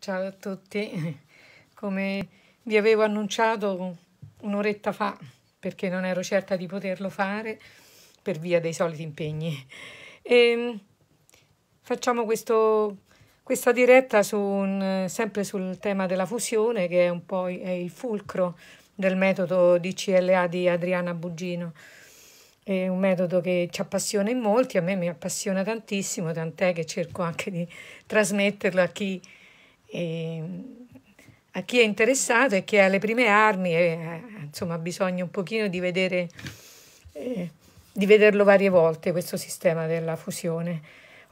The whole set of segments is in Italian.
Ciao a tutti, come vi avevo annunciato un'oretta fa, perché non ero certa di poterlo fare per via dei soliti impegni. E ehm, facciamo questo, questa diretta su un, sempre sul tema della fusione, che è un po' è il fulcro del metodo DCLA di Adriana Bugino. È un metodo che ci appassiona in molti, a me mi appassiona tantissimo, tant'è che cerco anche di trasmetterlo a chi e ehm, a chi è interessato e che ha le prime armi, eh, insomma, bisogno un pochino di vedere eh, di vederlo varie volte questo sistema della fusione.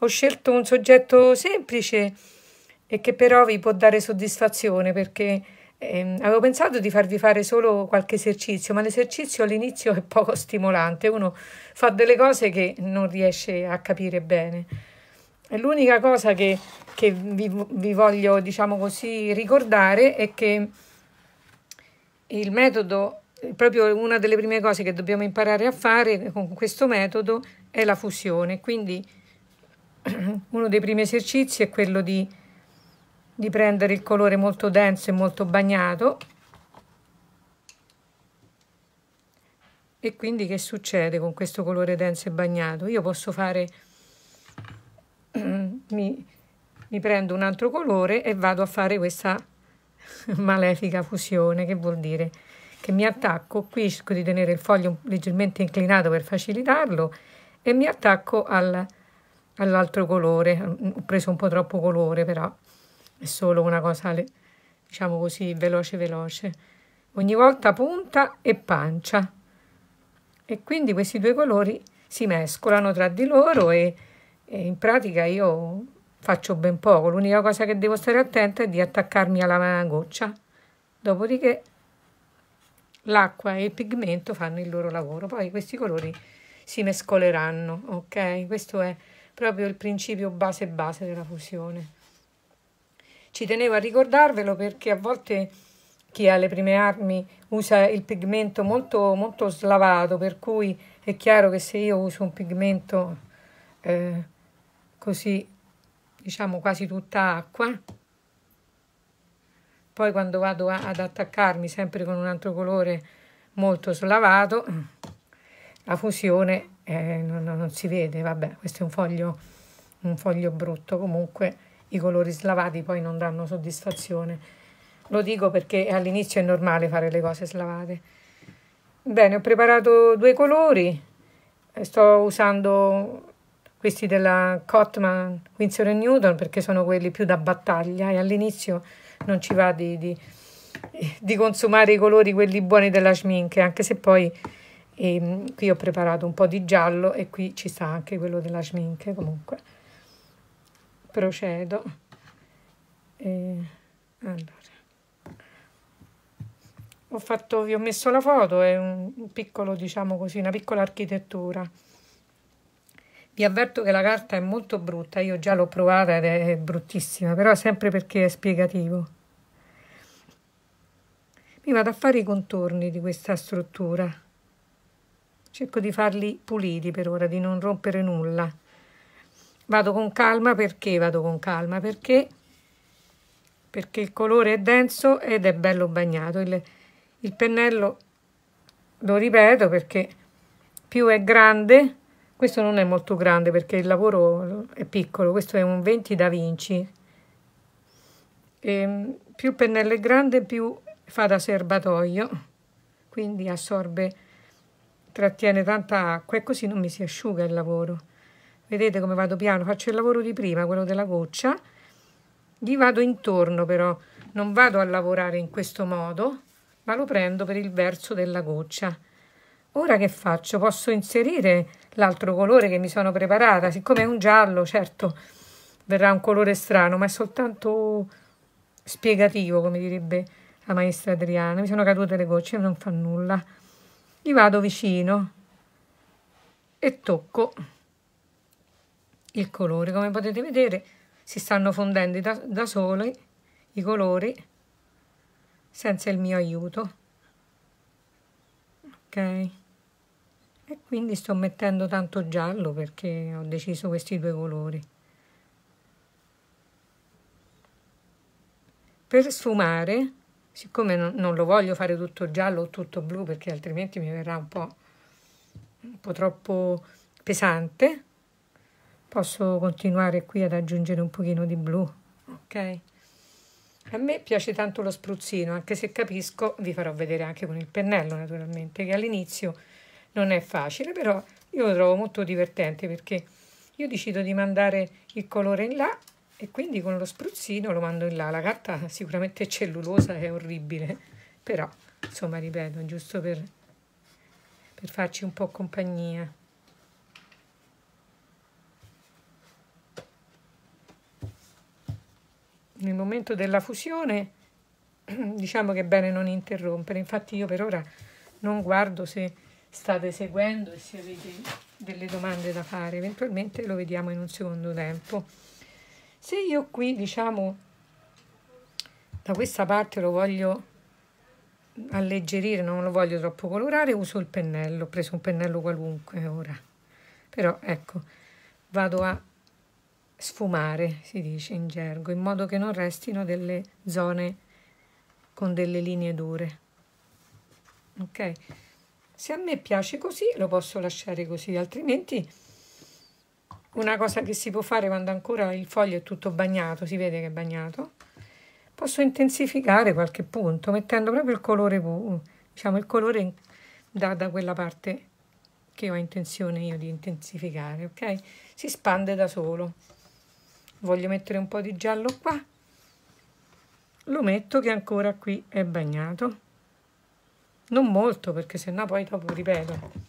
Ho scelto un soggetto semplice e che però vi può dare soddisfazione perché ehm, avevo pensato di farvi fare solo qualche esercizio, ma l'esercizio all'inizio è poco stimolante, uno fa delle cose che non riesce a capire bene. E l'unica cosa che, che vi, vi, voglio, diciamo così, ricordare è che il metodo, proprio una delle prime cose che dobbiamo imparare a fare con questo metodo è la fusione. Quindi uno dei primi esercizi è quello di, di prendere il colore molto denso e molto bagnato. E quindi che succede con questo colore denso e bagnato? Io posso fare Mm, mi, mi prendo un altro colore e vado a fare questa malefica fusione, che vuol dire che mi attacco, qui cerco di tenere il foglio leggermente inclinato per facilitarlo e mi attacco al, all'altro colore, mm, ho preso un po' troppo colore però, è solo una cosa, diciamo così, veloce veloce, ogni volta punta e pancia e quindi questi due colori si mescolano tra di loro e e in pratica io faccio ben poco, l'unica cosa che devo stare attenta è di attaccarmi alla goccia, dopodiché l'acqua e il pigmento fanno il loro lavoro, poi questi colori si mescoleranno, ok? Questo è proprio il principio base base della fusione. Ci tenevo a ricordarvelo perché a volte chi ha le prime armi usa il pigmento molto, molto slavato, per cui è chiaro che se io uso un pigmento eh, così diciamo quasi tutta acqua poi quando vado a, ad attaccarmi sempre con un altro colore molto slavato la fusione eh, non, non, si vede vabbè questo è un foglio un foglio brutto comunque i colori slavati poi non danno soddisfazione lo dico perché all'inizio è normale fare le cose slavate bene ho preparato due colori eh, sto usando questi della Cotman, Winsor e Newton, perché sono quelli più da battaglia e all'inizio non ci va di, di, di, consumare i colori quelli buoni della schminke, anche se poi eh, qui ho preparato un po' di giallo e qui ci sta anche quello della schminke comunque. Procedo. E, eh, allora ho fatto, vi ho messo la foto, è un, piccolo, diciamo così, una piccola architettura. Vi avverto che la carta è molto brutta, io già l'ho provata ed è bruttissima, però sempre perché è spiegativo. Mi vado a fare i contorni di questa struttura. Cerco di farli puliti per ora, di non rompere nulla. Vado con calma perché vado con calma? Perché, perché il colore è denso ed è bello bagnato. il, il pennello lo ripeto perché più è grande questo non è molto grande perché il lavoro è piccolo questo è un 20 da vinci e ehm, più il pennello è grande più fa da serbatoio quindi assorbe trattiene tanta acqua e così non mi si asciuga il lavoro vedete come vado piano faccio il lavoro di prima quello della goccia gli vado intorno però non vado a lavorare in questo modo ma lo prendo per il verso della goccia Ora che faccio? Posso inserire l'altro colore che mi sono preparata? Siccome è un giallo, certo, verrà un colore strano, ma è soltanto spiegativo, come direbbe la maestra Adriana. Mi sono cadute le gocce, non fa nulla. Gli vado vicino e tocco il colore. Come potete vedere si stanno fondendo da, da soli i colori senza il mio aiuto. Ok e quindi sto mettendo tanto giallo perché ho deciso questi due colori per sfumare siccome non, lo voglio fare tutto giallo o tutto blu perché altrimenti mi verrà un po', un po' troppo pesante posso continuare qui ad aggiungere un pochino di blu ok a me piace tanto lo spruzzino anche se capisco vi farò vedere anche con il pennello naturalmente che all'inizio non è facile, però io lo trovo molto divertente perché io decido di mandare il colore in là e quindi con lo spruzzino lo mando in là. La carta sicuramente è cellulosa, è orribile, però insomma ripeto, giusto per, per farci un po' compagnia. Nel momento della fusione diciamo che è bene non interrompere, infatti io per ora non guardo se state seguendo e se avete delle domande da fare eventualmente lo vediamo in un secondo tempo se io qui diciamo da questa parte lo voglio alleggerire non lo voglio troppo colorare uso il pennello ho preso un pennello qualunque ora però ecco vado a sfumare si dice in gergo in modo che non restino delle zone con delle linee dure ok se a me piace così lo posso lasciare così, altrimenti una cosa che si può fare quando ancora il foglio è tutto bagnato, si vede che è bagnato, posso intensificare qualche punto mettendo proprio il colore, diciamo il colore da, da quella parte che ho intenzione io di intensificare, ok? Si spande da solo. Voglio mettere un po' di giallo qua, lo metto che ancora qui è bagnato non molto perché sennò poi dopo ripeto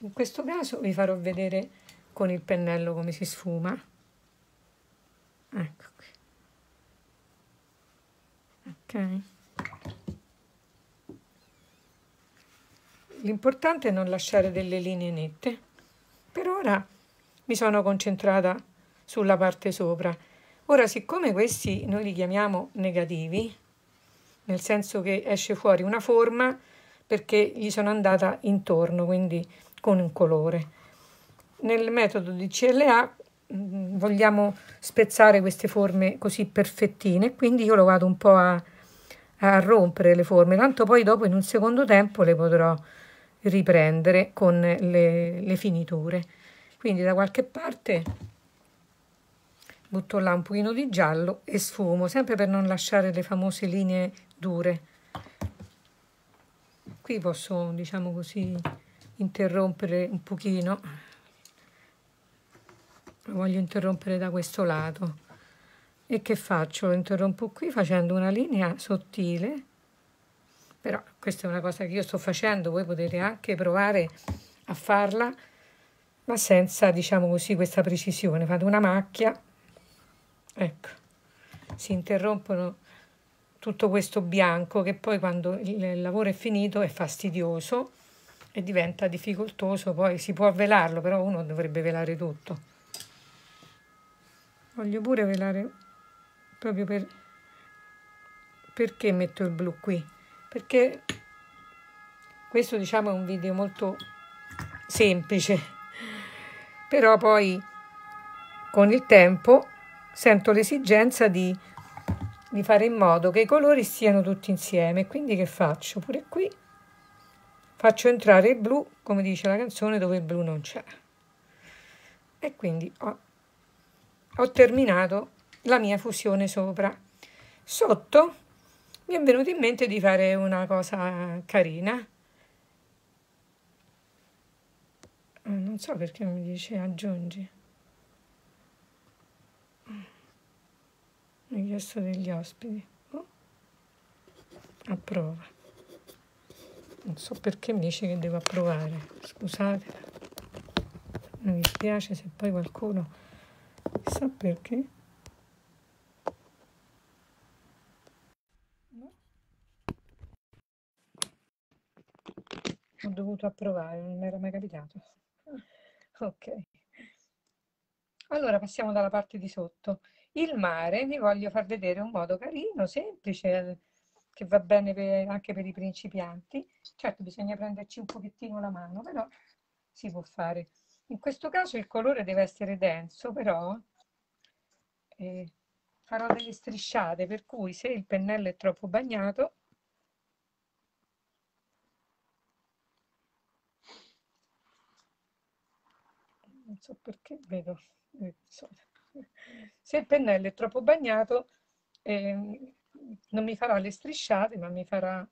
in questo caso vi farò vedere con il pennello come si sfuma ecco qui ok l'importante è non lasciare delle linee nette per ora mi sono concentrata sulla parte sopra ora siccome questi noi li chiamiamo negativi nel senso che esce fuori una forma perché gli sono andata intorno, quindi con un colore. Nel metodo di CLA mm, vogliamo spezzare queste forme così perfettine, quindi io lo vado un po' a, a rompere le forme, tanto poi dopo in un secondo tempo le potrò riprendere con le, le finiture. Quindi da qualche parte butto là un pochino di giallo e sfumo, sempre per non lasciare le famose linee dure qui posso diciamo così interrompere un pochino lo voglio interrompere da questo lato e che faccio? lo interrompo qui facendo una linea sottile però questa è una cosa che io sto facendo voi potete anche provare a farla ma senza diciamo così questa precisione fate una macchia ecco si interrompono tutto questo bianco che poi quando il lavoro è finito è fastidioso e diventa difficoltoso, poi si può velarlo, però uno dovrebbe velare tutto. Voglio pure velare proprio per... Perché metto il blu qui? Perché questo diciamo è un video molto semplice, però poi con il tempo sento l'esigenza di di fare in modo che i colori stiano tutti insieme. Quindi che faccio? Pure qui faccio entrare il blu, come dice la canzone, dove il blu non c'è. E quindi ho, ho terminato la mia fusione sopra. Sotto mi è venuto in mente di fare una cosa carina. Ah, non so perché mi dice aggiungi. richiesto degli ospiti oh. approva non so perché mi dice che devo approvare Scusate. mi dispiace se poi qualcuno sa perché no. ho dovuto approvare non mi era mai capitato ok allora passiamo dalla parte di sotto. Il mare, vi voglio far vedere un modo carino, semplice, che va bene per, anche per i principianti. Certo bisogna prenderci un pochettino la mano, però si può fare. In questo caso il colore deve essere denso, però eh, farò delle strisciate, per cui se il pennello è troppo bagnato, non so perché vedo eh, se il pennello è troppo bagnato eh, non mi farà le strisciate ma mi farà